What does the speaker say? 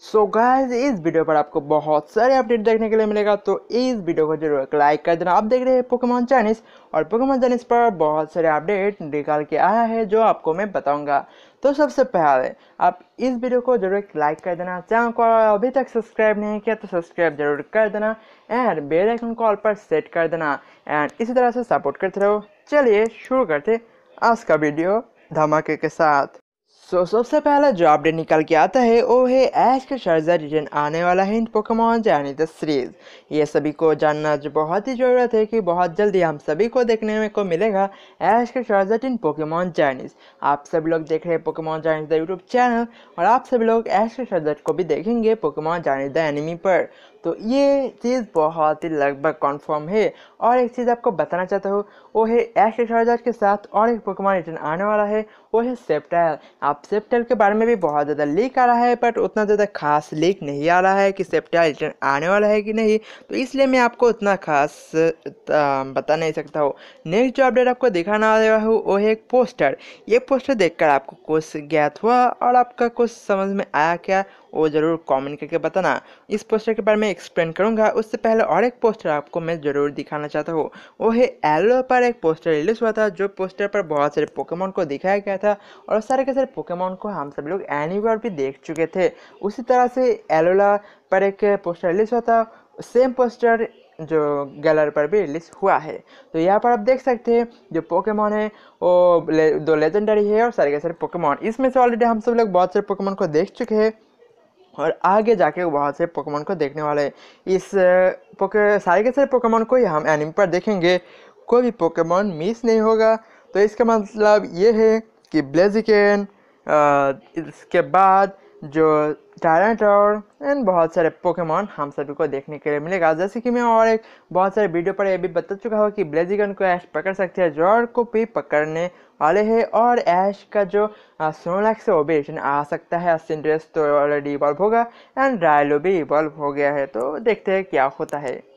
सो so guys इस video पर आपको बहुत सारे अपडेट देखने के लिए मिलेगा तो इस वीडियो को जरूर लाइक कर देना आप देख रहे हैं पोकेमॉन चाइनीस और पोकेमॉन चाइनिस पर बहुत सारे अपडेट निकाल के आया है जो आपको मैं बताऊंगा तो सबसे पहले आप इस वीडियो को जरूर लाइक कर देना चैनल को अभी तक सब्सक्राइब नहीं किया तो सब्सक्राइब जरूर कर देना एंड बेलाइकन कॉल पर सेट कर देना एंड इसी तरह से सपोर्ट करते रहो चलिए शुरू करते आज का वीडियो धमाके के साथ सो so, सबसे पहला जो अपडेट निकल के आता है वो है ऐश का शर्जा रिटर्न आने वाला है इन पोकमॉन जानी द सीरीज ये सभी को जानना जो बहुत ही ज़रूरत है कि बहुत जल्दी हम सभी को देखने में को मिलेगा ऐश का शर्जा इन पोकेमॉन चाइनीज आप सभी लोग देख रहे हैं Pokemon Chinese the YouTube channel और आप सभी लोग ऐश के शार्जा को भी देखेंगे पोकेमॉन जानी द एनिमी पर तो ये चीज़ बहुत ही लगभग कॉन्फर्म है और एक चीज़ आपको बताना चाहता हूँ वो है एश रिचार्जार्ज के साथ और एक पोकमान रिटर्न आने वाला है वो है सेप्टाइल आप सेप्टाइल के बारे में भी बहुत ज़्यादा लीक आ रहा है बट उतना ज़्यादा खास लीक नहीं आ रहा है कि सेप्टाइल रिटर्न आने वाला है कि नहीं तो इसलिए मैं आपको उतना खास बता नहीं सकता हूँ नेक्स्ट जो अपडेट आपको दिखाना रहा हूँ वो है एक पोस्टर ये पोस्टर देख आपको कुछ ज्ञात हुआ और आपका कुछ समझ में आया क्या वो ज़रूर कमेंट करके बताना इस पोस्टर के बारे में एक्सप्लेन करूँगा उससे पहले और एक पोस्टर आपको मैं ज़रूर दिखाना चाहता हूँ वो है एलो पर एक पोस्टर रिलीज हुआ था जो पोस्टर पर बहुत सारे पोकेमोन को दिखाया गया था और सारे के सारे पोकेमोन को हम सब लोग एनीवर भी देख चुके थे उसी तरह से एलोला पर एक पोस्टर रिलीज हुआ था सेम पोस्टर जो गैलर पर भी रिलीज हुआ है तो यहाँ पर आप देख सकते हैं जो पोकेमोन है वो ले, दो लेजेंडरी है और सारे के सारे पोकेमोन इसमें से ऑलरेडी हम सब लोग बहुत सारे पोकेमोन को देख चुके हैं और आगे जाके बहुत से पोकेमोन को देखने वाले इस पोके सारे के सारे पोकेमोन को ही हम एनिम पर देखेंगे कोई भी पोकेमोन मिस नहीं होगा तो इसका मतलब ये है कि ब्लेजिकेन इसके बाद जो टायरेंट और एंड बहुत सारे पोकेमॉन हम सभी को देखने के लिए मिलेगा जैसे कि मैं और एक बहुत सारे वीडियो पर यह भी बता चुका हूँ कि ब्लेजिगन को ऐश पकड़ सकते हैं जॉर को भी पकड़ने वाले हैं और ऐश का जो सोनलैक्स से वो भी रिटर्न आ सकता है सिंड्रेस तो ऑलरेडी इवॉल्व होगा एंड रायलो भी इवॉल्व हो गया है तो देखते हैं क्या होता है